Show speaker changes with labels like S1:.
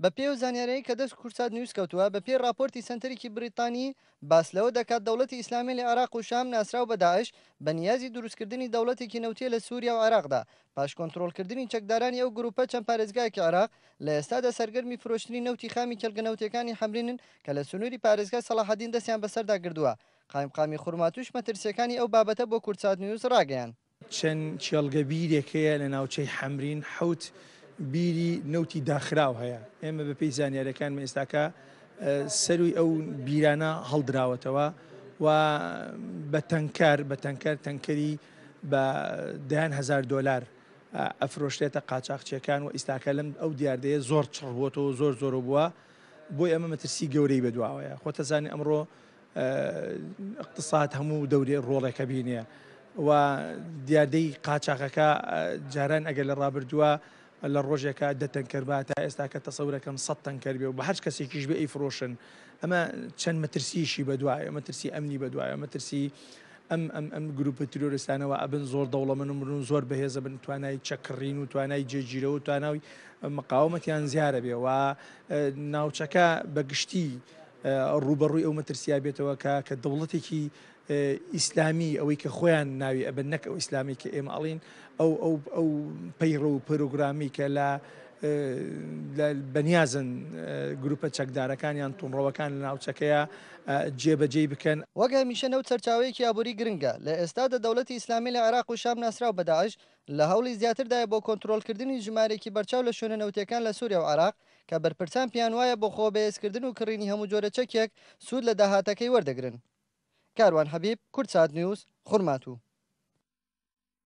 S1: بە پێو زانیارەیە کە دەست کورسات نووس کەوتووە بە پێی راپۆرتی سنتەرێکی بریتانی باس لەوە دەکات دەوڵەتی ئیسلامی لە عراق و شام ناسرااو بەداعش بە نیازی دروستکردنی دەوڵەتێکی نەوتێ لە سووریا و عراقدا پاش کۆنتترۆلکردنی چەکدارانی ئەو گروپە چەند پارێزگایکی عراق لە ئێستادا سەرگەرمی فرۆشتنی نەوتی خامی کەلگەنەوتەکانی حمرینن کە لە سنووری پارێزگای سەلاحدین دەستیان بەسەردا گردووە قایمقامی خورماتوش مەترسیەکانی ئەو بابەتە بۆ کورسات نووس ڕاگەیان
S2: چەند چێڵگەبیرێکەیە لە ناوچەی حمرین حوت. بیری نەوتی داخراو هەیە ئێمە بە پێی زانیارەکان ئێستاکە سەروی ئەو بیرانە هەڵدراوەتەوە و بە تەنکار بە تەنکار تەنکەری بە دهیان هزار دلار ئەفرۆشتێتە قاچاقچیەکان و ئیستاکە لەم ئەو دیاردەیە زۆر چڕبووەوە زۆر زۆر بووە بۆی ئەمە مەترسی گەورەی بەدواوەیە خۆتەزانانی ئەمڕۆ اقتصاد هەموو دەورێ ڕۆڵێکە بینێ و دیاردەی قاچاقەکە جاران ئەگەر لە ڕابردووە لە ڕۆژێکە دەتەنکەربات تا ئێستا کە تەسەورەکەم سە تەنکەربێ و بە هەر کەسێکیش بێ ئەیفرۆشن ئەمە چەند مەترسیشی بەدوایە مەترسی ئەمنی بەدوایە مەترسی ئەم ئەم ئەم گروپە تیرۆرستانەوە ئەبن زۆر دەوڵەمە نمرون زۆر بەهێزە بن توانای چەکڕین و توانای جێگیرە و تواناوی مقاومەتیان زیارە بێەوە ناوچەکە بەگشتی ڕوبەڕووی ئەو مەترسیا بێتەوە کە کە دەوڵەتێکی ئیسلامی ئەوەی کە خۆیان ناوی ئەبن نەک ئەو ئیسلامی کە ئێمە ئەڵین ئەو ئەو ئەو پەیڕە و پرۆگرامی کە لە بەنیازن گروپە چەکدارەکانیان تونڕەوەکان لە ناوچەکەیە جێبەجێ بکەن
S1: وەگە میشەنە و چەرچاوەیەکی ئابووری گرنگە لە ئێستادا دەوڵەتی ئیسلامی لە عراق و شام ناسرااو بەداش لە هەوڵی زیاتردایە بۆ کۆنتترۆلکردنی ژمارێکی بەرچاو لە شوێنەوتەکان لە سووریا و عراق کە بەرپرسان پیان وایە بۆ خۆ بەهێزکردن و کڕینی هەموو جۆرە چەکێک سوود لە داهاتەکەی وەردەگرن کاروان حەبیب کورد سات نیوز خورماتوو